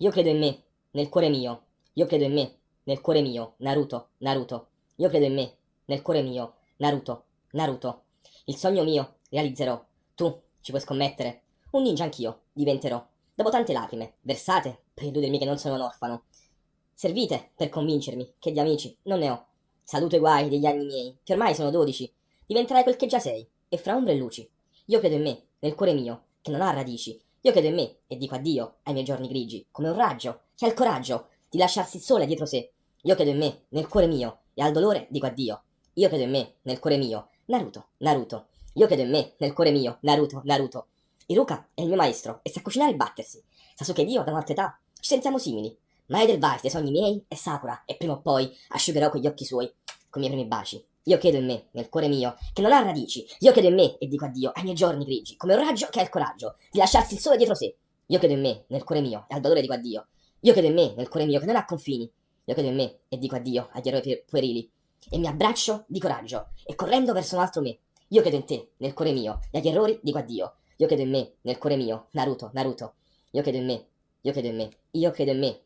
Io credo in me, nel cuore mio. Io credo in me, nel cuore mio. Naruto, Naruto. Io credo in me, nel cuore mio. Naruto, Naruto. Il sogno mio realizzerò. Tu ci puoi scommettere. Un ninja anch'io diventerò. Dopo tante lacrime, versate per illudermi che non sono un orfano. Servite per convincermi che di amici non ne ho. Saluto i guai degli anni miei, che ormai sono dodici. Diventerai quel che già sei, e fra ombre e luci. Io credo in me, nel cuore mio, che non ha radici, io credo in me e dico addio ai miei giorni grigi, come un raggio che ha il coraggio di lasciarsi sola dietro sé. Io credo in me, nel cuore mio, e al dolore dico addio. Io credo in me, nel cuore mio, Naruto, Naruto. Io credo in me, nel cuore mio, Naruto, Naruto. Iruka è il mio maestro e sa cucinare e battersi. Sasuke ed io, da un'altra età, ci sentiamo simili. Ma è del vice dei sogni miei è Sakura e prima o poi asciugherò quegli occhi suoi con i miei primi baci. Io chiedo in me, nel cuore mio, che non ha radici. Io chiedo in me e dico addio ai miei giorni grigi, come un raggio che ha il coraggio di lasciarsi il sole dietro sé. Io chiedo in me, nel cuore mio, e al dolore dico addio. Io chiedo in me, nel cuore mio, che non ha confini. Io chiedo in me e dico addio agli eroi puerili. E mi abbraccio di coraggio e correndo verso un altro me. Io chiedo in te, nel cuore mio, e agli errori dico addio. Io chiedo in me, nel cuore mio, Naruto, Naruto. Io chiedo in me, io chiedo in me, io chiedo in me.